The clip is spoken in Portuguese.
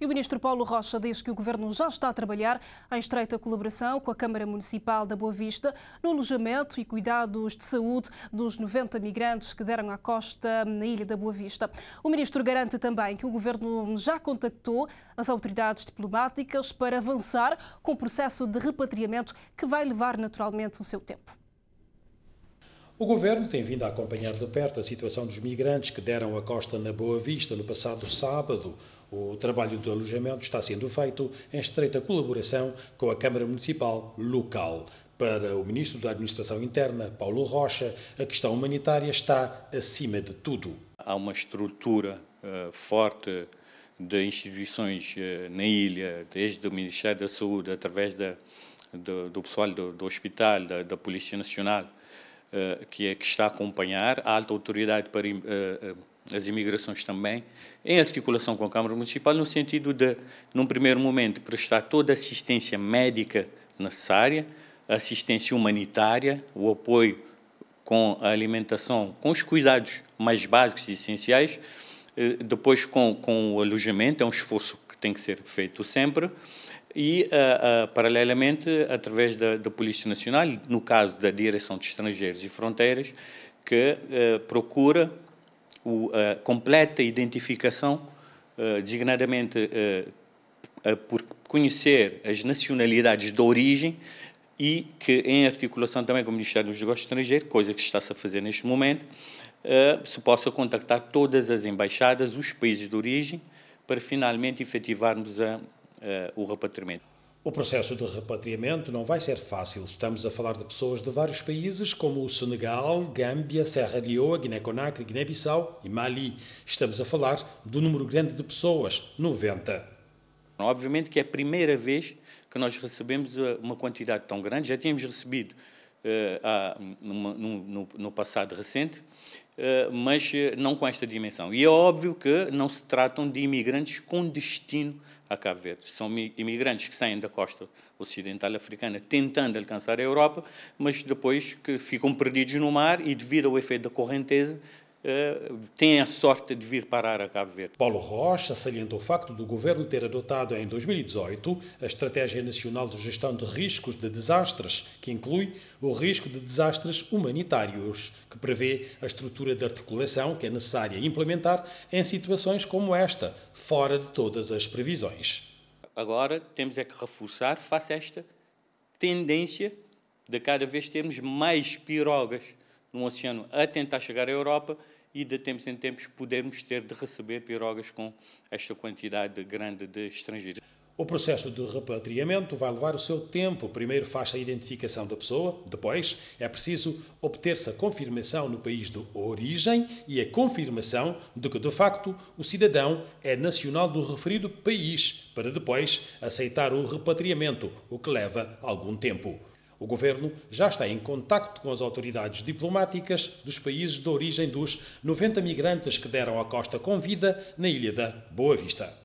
E o ministro Paulo Rocha diz que o governo já está a trabalhar em estreita colaboração com a Câmara Municipal da Boa Vista no alojamento e cuidados de saúde dos 90 migrantes que deram à costa na ilha da Boa Vista. O ministro garante também que o governo já contactou as autoridades diplomáticas para avançar com o processo de repatriamento que vai levar naturalmente o seu tempo. O governo tem vindo a acompanhar de perto a situação dos migrantes que deram a costa na Boa Vista no passado sábado. O trabalho de alojamento está sendo feito em estreita colaboração com a Câmara Municipal local. Para o Ministro da Administração Interna, Paulo Rocha, a questão humanitária está acima de tudo. Há uma estrutura uh, forte de instituições uh, na ilha, desde o Ministério da Saúde, através da, do, do pessoal do, do Hospital, da, da Polícia Nacional eh, que, é, que está a acompanhar, a alta autoridade para eh, eh, as imigrações também, em articulação com a Câmara Municipal, no sentido de, num primeiro momento, prestar toda a assistência médica necessária, assistência humanitária, o apoio com a alimentação, com os cuidados mais básicos e essenciais, depois com, com o alojamento, é um esforço que tem que ser feito sempre, e, uh, uh, paralelamente, através da, da, Polícia Nacional, no caso da Direção de Estrangeiros e Fronteiras, que uh, procura a completa identificação, designadamente por conhecer as nacionalidades de origem e que, em articulação também com o Ministério dos Negócios Estrangeiros, coisa que está-se a fazer neste momento, se possa contactar todas as embaixadas, os países de origem, para finalmente efetivarmos a eh, o repatriamento. O processo de repatriamento não vai ser fácil. Estamos a falar de pessoas de vários países, como o Senegal, Gâmbia, Serra Leoa, Guiné-Conakry, Guiné-Bissau e Mali. Estamos a falar do número grande de pessoas, 90. Obviamente que é a primeira vez que nós recebemos eh, uma quantidade tão grande. Já tínhamos recebido eh, no, passado recente, eh, mas eh, não com esta dimensão. E é óbvio que não se tratam de imigrantes com destino a Cabo Verde. São imigrantes que saem da costa ocidental africana tentando alcançar a Europa, mas depois que ficam perdidos no mar e, devido ao efeito da correnteza, eh, têm a sorte de vir parar a Cabo Verde. Paulo Rocha salienta o facto do governo ter adotado em 2018 a Estratégia Nacional de Gestão de Riscos de Desastres, que inclui o risco de desastres humanitários, que prevê a estrutura de articulação que é necessária implementar em situações como esta, fora de todas as previsões. Agora temos é que reforçar face a esta tendência de cada vez termos mais pirogas no oceano a tentar chegar à Europa e de tempos em tempos podermos ter de receber pirogas com esta quantidade grande de estrangeiros. O processo de repatriamento vai levar o seu tempo. Primeiro faz-se a identificação da pessoa, depois é preciso obter-se a confirmação no país de origem e a confirmação de que, de facto, o cidadão é nacional do referido país, para depois aceitar o repatriamento, o que leva algum tempo. O governo já está em contacto com as autoridades diplomáticas dos países de origem dos 90 migrantes que deram a costa com vida na ilha da Boa Vista.